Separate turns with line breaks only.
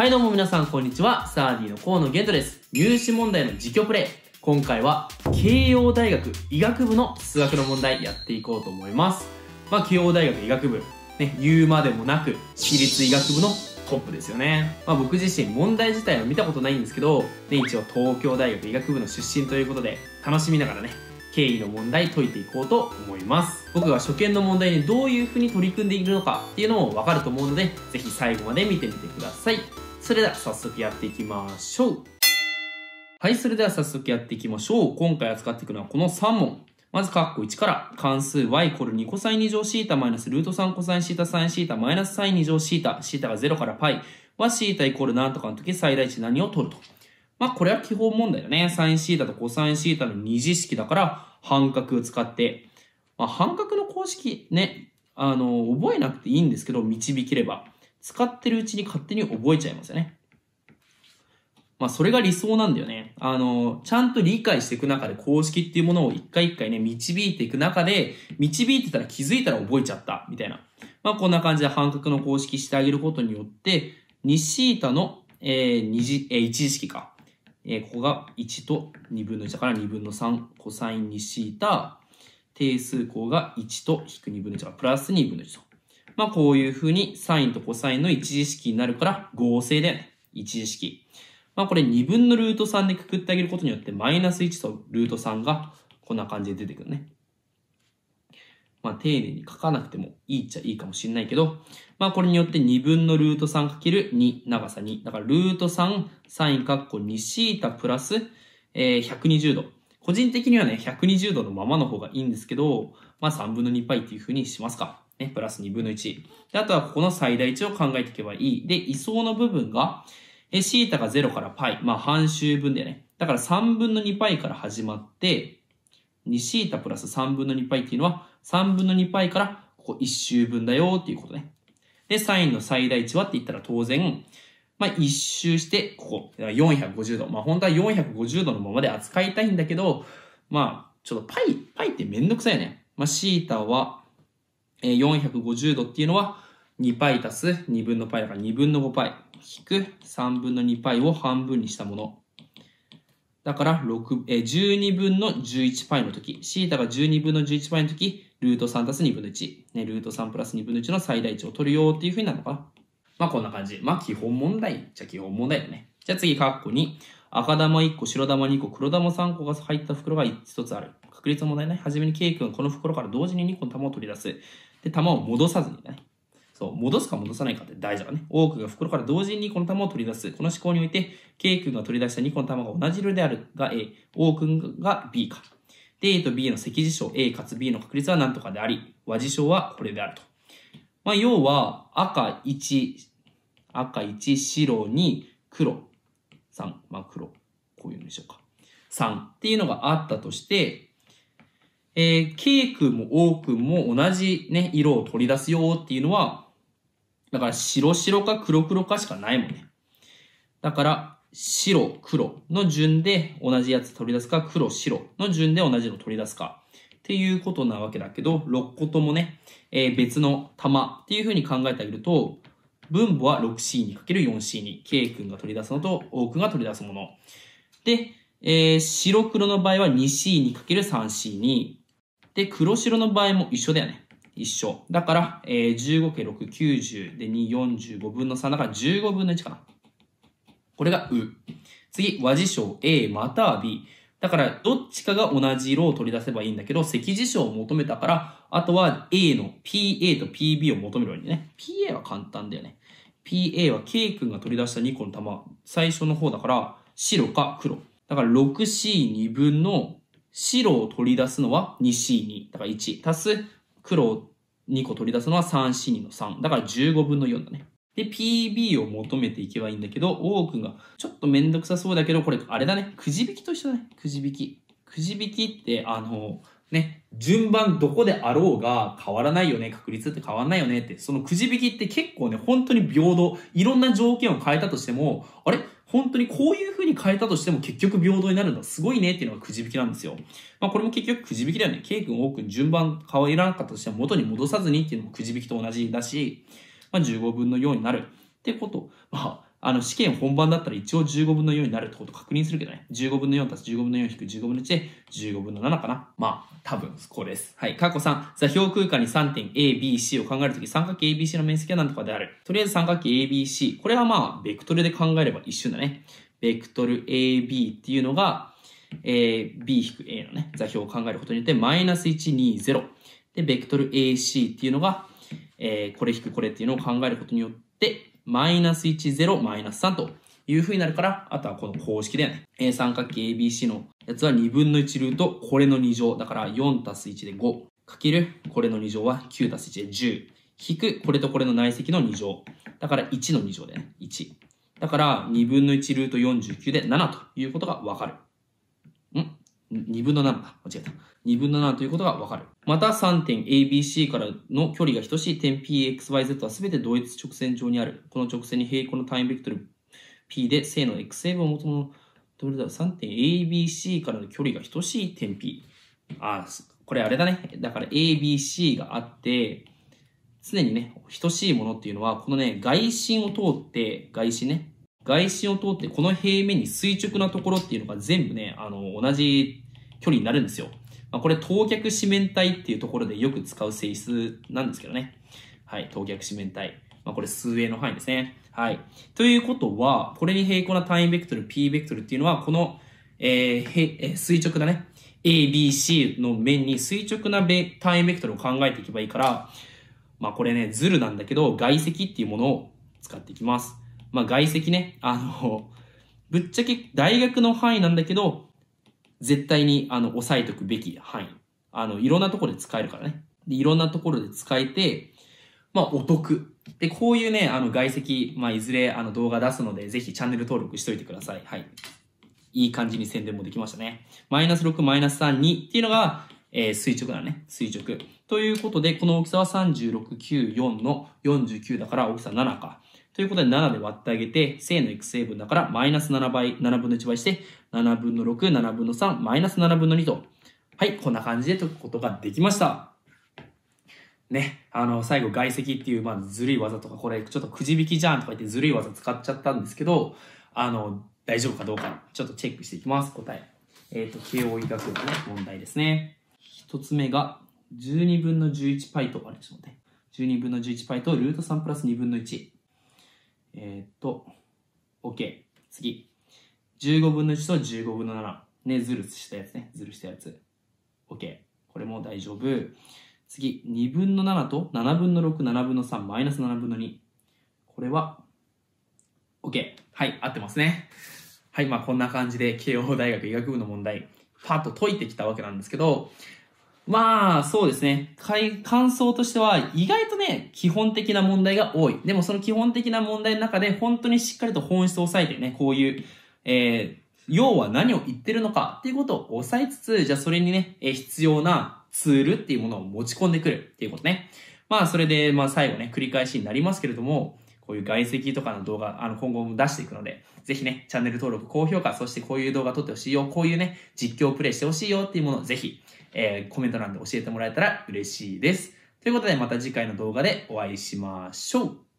はいどうも皆さんこんにちは。サーディの河野玄斗です。入試問題の自供プレイ。今回は慶応大学医学部の数学の問題やっていこうと思います。まあ、慶応大学医学部、ね、言うまでもなく、私立医学部のトップですよね。まあ、僕自身問題自体は見たことないんですけど、ね、一応東京大学医学部の出身ということで、楽しみながらね、経緯の問題解いていこうと思います僕が初見の問題にどういうふうに取り組んでいるのかっていうのもわかると思うので是非最後まで見てみてくださいそれでは早速やっていきましょう。はい、それでは早速やっていきましょう。今回扱っていくのはこの3問。まず、カッコ1から関数 y イコール2コサイン2乗シータマイナスルート3コサインシータサインシータマイナスサイン2乗シータ、シータが0から π はシータイコール何とかの時最大値何を取ると。まあ、これは基本問題だね。サインシータとコサインシータの二次式だから、半角を使って。まあ、半角の公式ね、あの、覚えなくていいんですけど、導ければ。使ってるうちに勝手に覚えちゃいますよね。まあ、それが理想なんだよね。あの、ちゃんと理解していく中で公式っていうものを一回一回ね、導いていく中で、導いてたら気づいたら覚えちゃった、みたいな。まあ、こんな感じで半角の公式してあげることによって、2シータの、えー、二次、えー、一次式か。えー、ここが1と2分の1だから2分の3、コサイン2シータ、定数項が1と引く2分の1がプラス2分の1と。まあ、こういうふうにサインとコサインの一次式になるから合成で一次式。まあ、これ2分のルート3でくくってあげることによって、マイナス1とルート3がこんな感じで出てくるね。まあ、丁寧に書かなくてもいいっちゃいいかもしれないけど、まあ、これによって2分のルート3る2長さ2。だから、ルート3、サイン括弧 2θ プラス、えー、120度。個人的にはね、120度のままの方がいいんですけど、まあ、3分の2パイっていう風にしますか。ね、プラス2分の1。で、あとはここの最大値を考えていけばいい。で、位相の部分が、え、シータが0から π。まあ、半周分だよね。だから3分の 2π から始まって、2シータプラス3分の 2π っていうのは、3分の 2π から、ここ1周分だよっていうことね。で、サインの最大値はって言ったら当然、まあ、1周して、ここ、450度。まあ、本当は450度のままで扱いたいんだけど、まあ、ちょっと π、π ってめんどくさいよね。まあ、シータは450度っていうのは 2π 足す2分の π だから2分の 5π 引く3分の 2π を半分にしたもの。だからえ12分の 11π の時、θ が12分の 11π の時、ルート3足す2分の1、ね、ルート3プラス2分の1の最大値を取るよっていうふうになるのかな。まあこんな感じ。まあ基本問題じゃ基本問題だね。じゃあ次、カッコ2。赤玉1個、白玉2個、黒玉3個が入った袋が1つある。確率問題ね。はじめに K 君、この袋から同時に2個の玉を取り出す。で、玉を戻さずにね、そう、戻すか戻さないかって大事だね。多くが袋から同時にこの玉を取り出す。この思考において、K 君が取り出した2個の玉が同じ色であるが A、O 君が B か。で、A と B の積事象 A かつ B の確率は何とかであり、和事象はこれであると。まあ、要は、赤1、赤1、白2、黒3、まあ、黒、こういうのでしょうか。3っていうのがあったとして、えー、K 君も O 君も同じね、色を取り出すよっていうのは、だから白白か黒黒かしかないもんね。だから、白、黒の順で同じやつ取り出すか、黒、白の順で同じの取り出すか。っていうことなわけだけど、6個ともね、えー、別の玉っていうふうに考えてあげると、分母は 6C にかける 4C に、K 君が取り出すのと O 君が取り出すもの。で、えー、白黒の場合は 2C にかける 3C に、で、黒白の場合も一緒だよね。一緒。だから、えー、15×6、90で2、45分の3だから15分の1かな。これがう。次、和事象 A または B。だから、どっちかが同じ色を取り出せばいいんだけど、赤事象を求めたから、あとは A の PA と PB を求めるようにね。PA は簡単だよね。PA は K 君が取り出した2個の玉、最初の方だから、白か黒。だから 6C2 分の白を取り出すのは 2C2。だから1。足す黒を2個取り出すのは 3C2 の3。だから15分の4だね。で、PB を求めていけばいいんだけど、多くが、ちょっとめんどくさそうだけど、これ、あれだね。くじ引きと一緒だね。くじ引き。くじ引きって、あの、ね、順番どこであろうが変わらないよね、確率って変わらないよねって、そのくじ引きって結構ね、本当に平等、いろんな条件を変えたとしても、あれ本当にこういう風に変えたとしても結局平等になるのはすごいねっていうのがくじ引きなんですよ。まあこれも結局くじ引きだよね。K 君、O 君、順番変わらなかったとしても元に戻さずにっていうのもくじ引きと同じだし、まあ15分の4になるってこと。まああの試験本番だったら一応15分の4になるってこと確認するけどね。15分の4たす15分の4引く15分の1で15分の7かな。まあ、多分これです。はい。過去3、座標空間に3点 A、B、C を考えるとき、三角形 ABC の面積は何とかである。とりあえず三角形 ABC。これはまあ、ベクトルで考えれば一瞬だね。ベクトル AB っていうのが、え引 B-A のね、座標を考えることによって、マイナス1、2、0。で、ベクトル AC っていうのが、えー、これ引くこれっていうのを考えることによって、マイナス1、0、マイナス3という風になるから、あとはこの公式で、ね。A 三角形 ABC のやつは2分の1ルート、これの2乗。だから4たす1で5。かける、これの2乗は9たす1で10。引く、これとこれの内積の2乗。だから1の2乗でね。1。だから2分の1ルート49で7ということがわかる。2分の7だ。間違えた。2分の7ということがわかる。また3点 ABC からの距離が等しい点 PXYZ は全て同一直線上にある。この直線に平行の単位ベクトル P で正の X 成分を求のどれだろう ?3 点 ABC からの距離が等しい点 P。あ、これあれだね。だから ABC があって、常にね、等しいものっていうのは、このね、外心を通って、外心ね、外心を通ってこの平面に垂直なところっていうのが全部ね、あの、同じ距離になるんですよ。まあ、これ、等脚四面体っていうところでよく使う性質なんですけどね。はい、等脚四面体。まあ、これ、数 A の範囲ですね。はい。ということは、これに平行な単位ベクトル P ベクトルっていうのは、この、えー、えー、垂直なね、ABC の面に垂直な単位ベクトルを考えていけばいいから、まあこれね、ズルなんだけど、外積っていうものを使っていきます。まあ、外籍ね、あの、ぶっちゃけ大学の範囲なんだけど、絶対に、あの、押さえとくべき範囲。あの、いろんなところで使えるからね。で、いろんなところで使えて、まあ、お得。で、こういうね、あの、外籍、まあ、いずれ、あの、動画出すので、ぜひチャンネル登録しといてください。はい。いい感じに宣伝もできましたね。マイナス6、マイナス3、2っていうのが、えー、垂直だね。垂直。ということで、この大きさは36、9、4の49だから、大きさ7か。ということで7で割ってあげて、正の育成分だからマイナス7倍、7分の1倍して、7分の6、7分の3、マイナス7分の2と。はい、こんな感じで解くことができました。ね、あの、最後、外積っていう、まあ、ずるい技とか、これ、ちょっとくじ引きじゃんとか言ってずるい技使っちゃったんですけど、あの、大丈夫かどうか、ちょっとチェックしていきます、答え。えっ、ー、と、慶応医学部のね、問題ですね。一つ目が、12分の11パイと、あれ、ちょっと待って。12分の11パイと、ルート3プラス2分の1。えー、っと、OK。次。15分の1と15分の7。ね、ズルしたやつね。ズルしたやつ。OK。これも大丈夫。次、2分の7と7分の6、7分の3、マイナス7分の2。これは、OK。はい、合ってますね。はい、まあこんな感じで、慶応大学医学部の問題、パッと解いてきたわけなんですけど、まあ、そうですね。感想としては、意外とね、基本的な問題が多い。でもその基本的な問題の中で、本当にしっかりと本質を抑えてね、こういう、えー、要は何を言ってるのかっていうことを抑えつつ、じゃあそれにね、え必要なツールっていうものを持ち込んでくるっていうことね。まあ、それで、まあ最後ね、繰り返しになりますけれども、こういう外籍とかの動画、あの、今後も出していくので、ぜひね、チャンネル登録、高評価、そしてこういう動画撮ってほしいよ、こういうね、実況プレイしてほしいよっていうものをぜひ、えー、コメント欄で教えてもらえたら嬉しいです。ということでまた次回の動画でお会いしましょう。